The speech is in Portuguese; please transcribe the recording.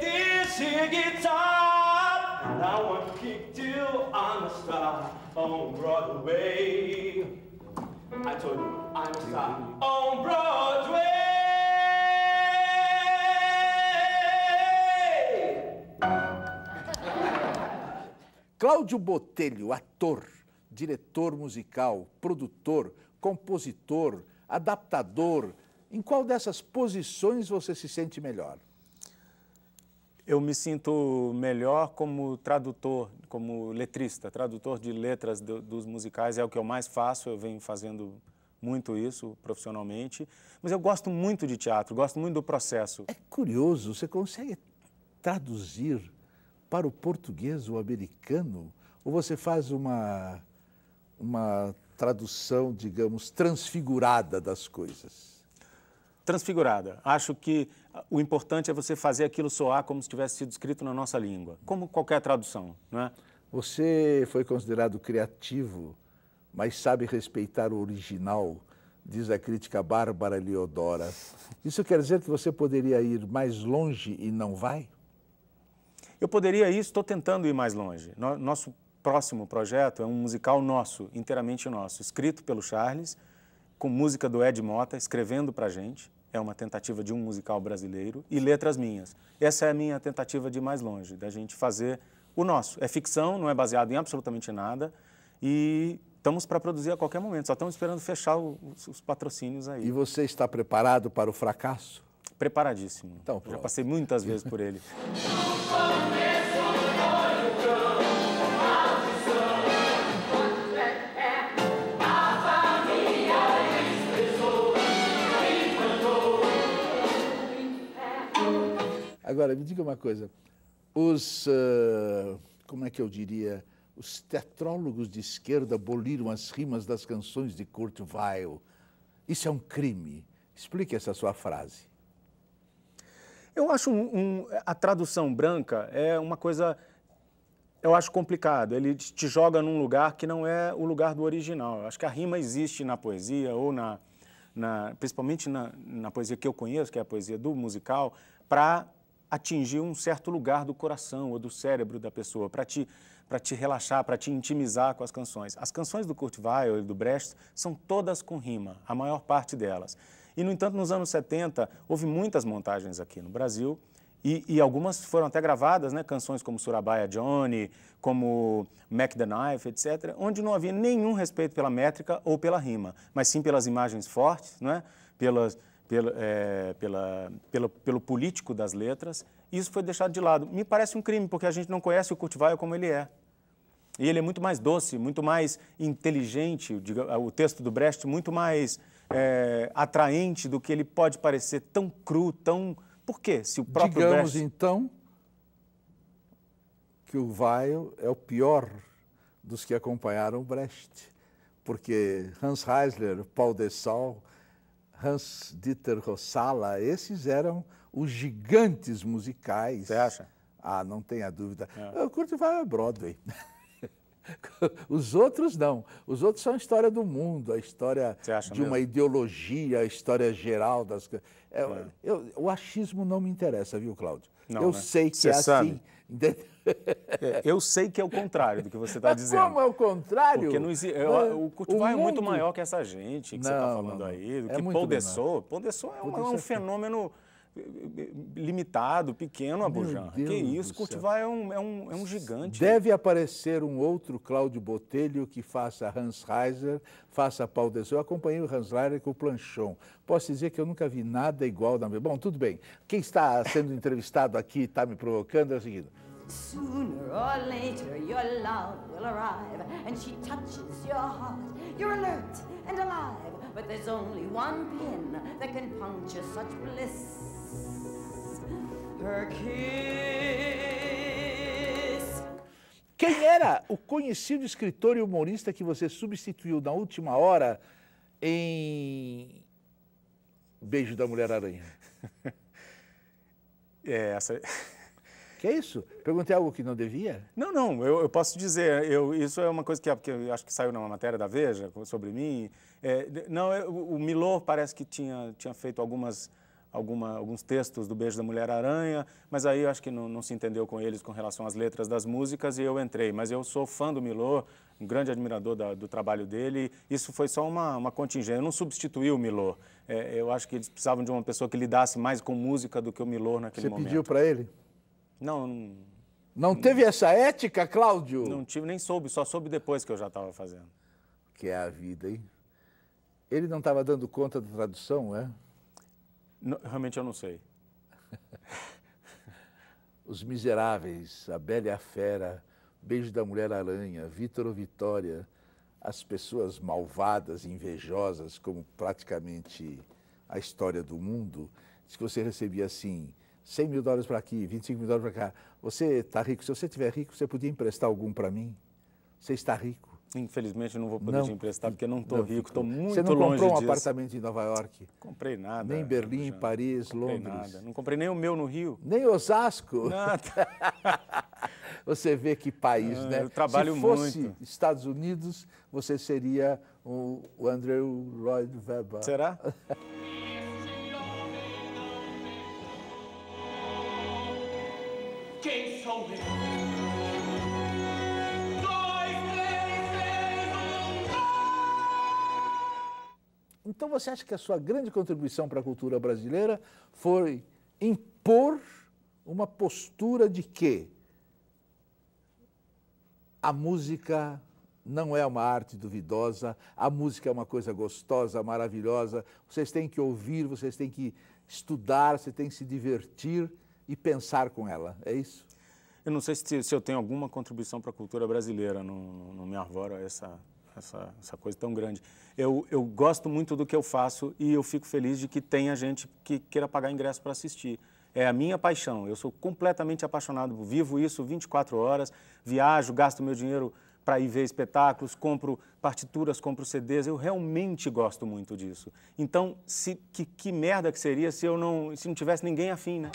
take this guitar and I want to kick till I'm a star on Broadway. I told you, I'm a star on Broadway. Cláudio Botelho, ator, diretor musical, produtor, compositor, adaptador, em qual dessas posições você se sente melhor? eu me sinto melhor como tradutor, como letrista, tradutor de letras do, dos musicais, é o que eu mais faço, eu venho fazendo muito isso profissionalmente, mas eu gosto muito de teatro, gosto muito do processo. É curioso, você consegue traduzir para o português o americano ou você faz uma uma tradução, digamos, transfigurada das coisas? transfigurada. Acho que ah, o importante é você fazer aquilo soar como se tivesse sido escrito na nossa língua, como qualquer tradução, não é? Você foi considerado criativo, mas sabe respeitar o original, diz a crítica Bárbara Leodora. Isso quer dizer que você poderia ir mais longe e não vai? Eu poderia ir, estou tentando ir mais longe. Nosso próximo projeto é um musical nosso, inteiramente nosso, escrito pelo Charles, com música do Ed Mota, escrevendo para gente é uma tentativa de um musical brasileiro, e Letras Minhas. Essa é a minha tentativa de ir mais longe, da gente fazer o nosso. É ficção, não é baseado em absolutamente nada, e estamos para produzir a qualquer momento, só estamos esperando fechar os, os patrocínios aí. E você está preparado para o fracasso? Preparadíssimo. Então, Já passei muitas vezes por ele. Agora, me diga uma coisa. Os, uh, como é que eu diria, os tetrólogos de esquerda aboliram as rimas das canções de Kurt Weill. Isso é um crime. Explique essa sua frase. Eu acho um, um, a tradução branca é uma coisa, eu acho complicado. Ele te joga num lugar que não é o lugar do original. Eu acho que a rima existe na poesia ou na, na principalmente na, na poesia que eu conheço, que é a poesia do musical, para atingir um certo lugar do coração ou do cérebro da pessoa, para te, te relaxar, para te intimizar com as canções. As canções do Kurt Weill e do Brecht são todas com rima, a maior parte delas. E, no entanto, nos anos 70, houve muitas montagens aqui no Brasil, e, e, algumas foram até gravadas, né? canções como Surabaya Johnny, como Mac the Knife, etc., onde não havia nenhum respeito pela métrica ou pela rima, mas sim pelas imagens fortes, né? pelas, pela, é, pela, pelo político das letras, isso foi deixado de lado. Me parece um crime, porque a gente não conhece o Curtivaio como ele é. E ele é muito mais doce, muito mais inteligente, o texto do Brecht muito mais é, atraente do que ele pode parecer, tão cru, tão... Por quê? Se o próprio Digamos, Brecht... então, que o Weil é o pior dos que acompanharam Brecht, porque Hans Heisler, Paul Dessau, Hans-Dieter Rosala, esses eram os gigantes musicais. Você acha? Ah, não tenha dúvida. É. Eu curto vai a é Broadway. Os outros não. Os outros são a história do mundo, a história de mesmo? uma ideologia, a história geral das coisas. É. é. Eu, o achismo não me interessa, viu, Cláudio? Não, eu né? sei que Cê é sabe. assim. Entendeu? É, eu sei que é o contrário do que você está dizendo. Como é o contrário? Porque não existe, né? o Courtois mundo... é muito maior que essa gente que tá não, você está falando não, aí. Do é que Pondessou. Pondessou é, uma, é um é fenômeno limitado, pequeno, Abujam. Que isso, cultivar é um, é, um, é um gigante. Deve aparecer um outro Cláudio Botelho que faça Hans Reiser, faça Paul Dessau. Eu acompanhei o Hans Reiser com o Planchon. Posso dizer que eu nunca vi nada igual na minha... Bom, tudo bem. Quem está sendo entrevistado aqui e está me provocando é o seguinte... Sooner or later, your love will arrive, and she touches your heart. You're alert and alive, but there's only one pin that can puncture such bliss. Quem era o conhecido escritor e humorista que você substituiu na última hora em Beijo da Mulher Aranha? É, essa. Que é isso? Perguntei algo que não devia? Não, não, eu, eu posso dizer, eu, isso é uma coisa que, que acho que saiu numa matéria da Veja sobre mim. É, não, eu, o Milor parece que tinha, tinha feito algumas alguma, alguns textos do Beijo da Mulher Aranha, mas aí acho que não, não, se entendeu com eles com relação às letras das músicas e eu entrei. Mas eu sou fã do Milô, um grande admirador da, do trabalho dele. Isso foi só uma, uma contingência. Eu não substituí o Milô. É, eu acho que eles precisavam de uma pessoa que lidasse mais com música do que o Milô naquele Você momento. Você pediu para ele? Não. Não teve essa ética, Cláudio? Não tive, nem soube, só soube depois que eu já estava fazendo. Que é a vida, hein? Ele não estava dando conta da tradução, é? Não, realmente eu não sei. Os Miseráveis, A Bela e a Fera, Beijo da Mulher Aranha, Vítor ou Vitória, as pessoas malvadas, invejosas, como praticamente a história do mundo, diz que você recebia assim 100 mil dólares para aqui, 25 mil dólares para cá. Você está rico. Se você estiver rico, você podia emprestar algum para mim? Você está rico. Infelizmente não vou poder não, te emprestar porque não estou rico, estou muito longe Você não comprou um disso. apartamento em Nova York? Comprei nada. Nem Berlim, Paris, comprei Londres. Nada. Não comprei nem o meu no Rio. Nem Osasco. Nada. você vê que país, ah, né? Eu trabalho Se fosse muito. Estados Unidos, você seria o Andrew Lloyd Webber. Será? Quem sou eu? você acha que a sua grande contribuição para a cultura brasileira foi impor uma postura de que a música não é uma arte duvidosa, a música é uma coisa gostosa, maravilhosa. Vocês têm que ouvir, vocês têm que estudar, vocês têm que se divertir e pensar com ela. É isso? Eu não sei se, se eu tenho alguma contribuição para a cultura brasileira, não, não, não me arvoro a essa essa, essa coisa tão grande. Eu, eu gosto muito do que eu faço e eu fico feliz de que tenha gente que queira pagar ingresso para assistir. É a minha paixão, eu sou completamente apaixonado, vivo isso 24 horas, viajo, gasto meu dinheiro para ir ver espetáculos, compro partituras, compro CDs, eu realmente gosto muito disso. Então, se, que, que merda que seria se eu não, se não tivesse ninguém afim, né?